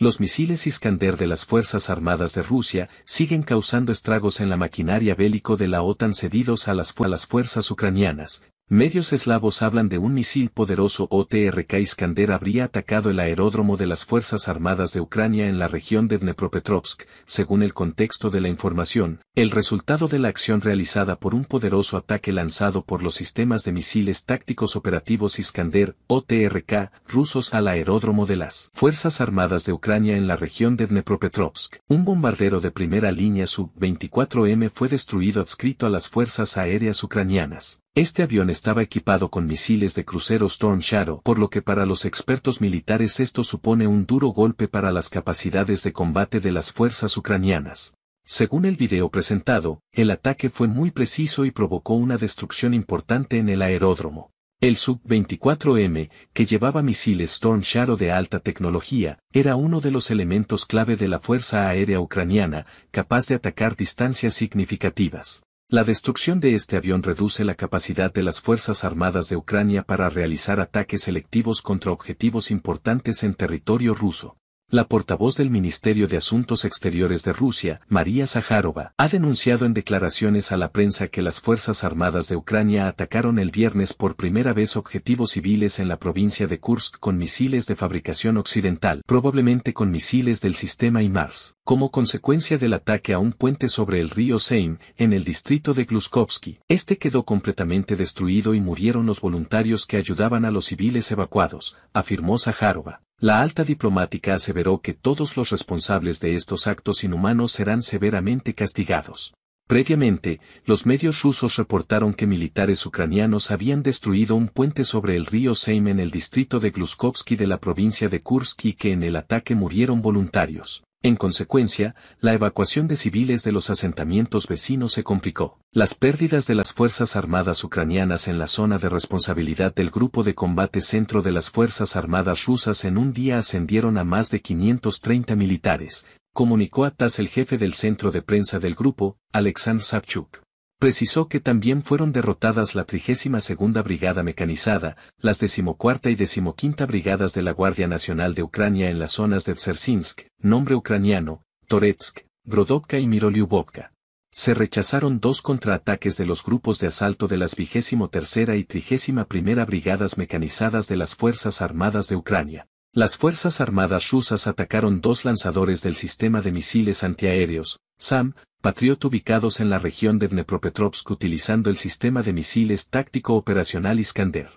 Los misiles Iskander de las Fuerzas Armadas de Rusia siguen causando estragos en la maquinaria bélico de la OTAN cedidos a las, fuerzas ucranianas. Medios eslavos hablan de un misil poderoso OTRK Iskander habría atacado el aeródromo de las Fuerzas Armadas de Ucrania en la región de Dnepropetrovsk, según el contexto de la información, el resultado de la acción realizada por un poderoso ataque lanzado por los sistemas de misiles tácticos operativos Iskander, OTRK, rusos al aeródromo de las Fuerzas Armadas de Ucrania en la región de Dnepropetrovsk. Un bombardero de primera línea Sub-24M fue destruido adscrito a las Fuerzas Aéreas Ucranianas. Este avión estaba equipado con misiles de crucero Storm Shadow, por lo que para los expertos militares esto supone un duro golpe para las capacidades de combate de las fuerzas ucranianas. Según el video presentado, el ataque fue muy preciso y provocó una destrucción importante en el aeródromo. El Sub-24M, que llevaba misiles Storm Shadow de alta tecnología, era uno de los elementos clave de la Fuerza Aérea Ucraniana, capaz de atacar distancias significativas. La destrucción de este avión reduce la capacidad de las Fuerzas Armadas de Ucrania para realizar ataques selectivos contra objetivos importantes en territorio ruso. La portavoz del Ministerio de Asuntos Exteriores de Rusia, María Zaharova, ha denunciado en declaraciones a la prensa que las Fuerzas Armadas de Ucrania atacaron el viernes por primera vez objetivos civiles en la provincia de Kursk con misiles de fabricación occidental, probablemente con misiles del sistema IMARS, como consecuencia del ataque a un puente sobre el río Seim, en el distrito de Gluskovsky. Este quedó completamente destruido y murieron los voluntarios que ayudaban a los civiles evacuados, afirmó Zaharova. La alta diplomática aseveró que todos los responsables de estos actos inhumanos serán severamente castigados. Previamente, los medios rusos reportaron que militares ucranianos habían destruido un puente sobre el río Seim en el distrito de Gluskovsky de la provincia de Kursk y que en el ataque murieron voluntarios. En consecuencia, la evacuación de civiles de los asentamientos vecinos se complicó. Las pérdidas de las Fuerzas Armadas ucranianas en la zona de responsabilidad del Grupo de Combate Centro de las Fuerzas Armadas rusas en un día ascendieron a más de 530 militares, comunicó a TAS el jefe del centro de prensa del grupo, Alexander Savchuk precisó que también fueron derrotadas la 32 Brigada Mecanizada, las 14 y 15 Brigadas de la Guardia Nacional de Ucrania en las zonas de Tsersinsk, nombre ucraniano, Toretsk, Grodovka y Miroliubovka. Se rechazaron dos contraataques de los grupos de asalto de las 23 y 31 Brigadas Mecanizadas de las Fuerzas Armadas de Ucrania. Las Fuerzas Armadas rusas atacaron dos lanzadores del sistema de misiles antiaéreos, SAM, Patriot ubicados en la región de Dnepropetrovsk utilizando el sistema de misiles táctico operacional Iskander.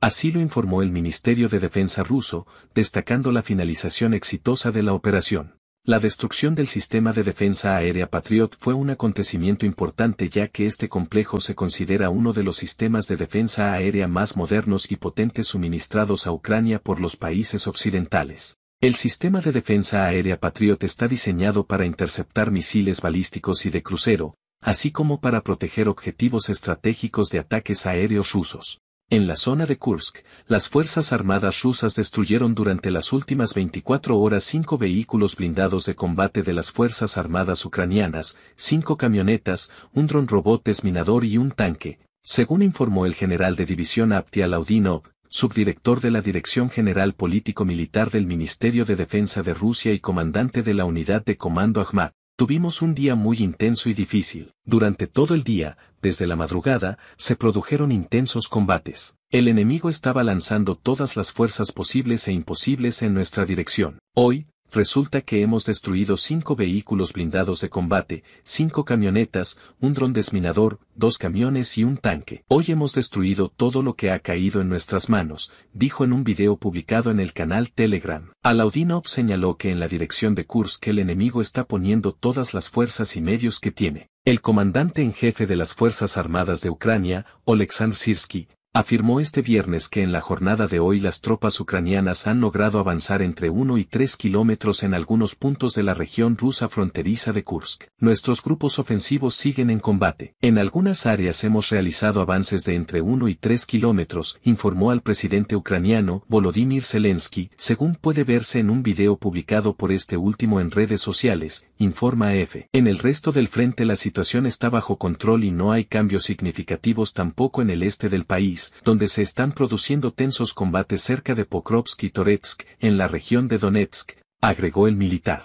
Así lo informó el Ministerio de Defensa ruso, destacando la finalización exitosa de la operación. La destrucción del sistema de defensa aérea Patriot fue un acontecimiento importante ya que este complejo se considera uno de los sistemas de defensa aérea más modernos y potentes suministrados a Ucrania por los países occidentales. El sistema de defensa aérea Patriot está diseñado para interceptar misiles balísticos y de crucero, así como para proteger objetivos estratégicos de ataques aéreos rusos. En la zona de Kursk, las Fuerzas Armadas rusas destruyeron durante las últimas 24 horas cinco vehículos blindados de combate de las Fuerzas Armadas ucranianas, cinco camionetas, un dron robot desminador y un tanque, según informó el general de división Aptia Laudinov, subdirector de la Dirección General Político-Militar del Ministerio de Defensa de Rusia y comandante de la Unidad de Comando Ahmad, Tuvimos un día muy intenso y difícil. Durante todo el día, desde la madrugada, se produjeron intensos combates. El enemigo estaba lanzando todas las fuerzas posibles e imposibles en nuestra dirección. Hoy, resulta que hemos destruido cinco vehículos blindados de combate, cinco camionetas, un dron desminador, dos camiones y un tanque. Hoy hemos destruido todo lo que ha caído en nuestras manos, dijo en un video publicado en el canal Telegram. Alaudinov señaló que en la dirección de Kursk el enemigo está poniendo todas las fuerzas y medios que tiene. El comandante en jefe de las Fuerzas Armadas de Ucrania, Oleksandr Sirsky, afirmó este viernes que en la jornada de hoy las tropas ucranianas han logrado avanzar entre 1 y 3 kilómetros en algunos puntos de la región rusa fronteriza de Kursk. Nuestros grupos ofensivos siguen en combate. En algunas áreas hemos realizado avances de entre 1 y 3 kilómetros, informó al presidente ucraniano Volodymyr Zelensky, según puede verse en un video publicado por este último en redes sociales, informa EFE. E. En el resto del frente la situación está bajo control y no hay cambios significativos tampoco en el este del país, donde se están produciendo tensos combates cerca de Pokrovsk y Toretsk, en la región de Donetsk, agregó el militar.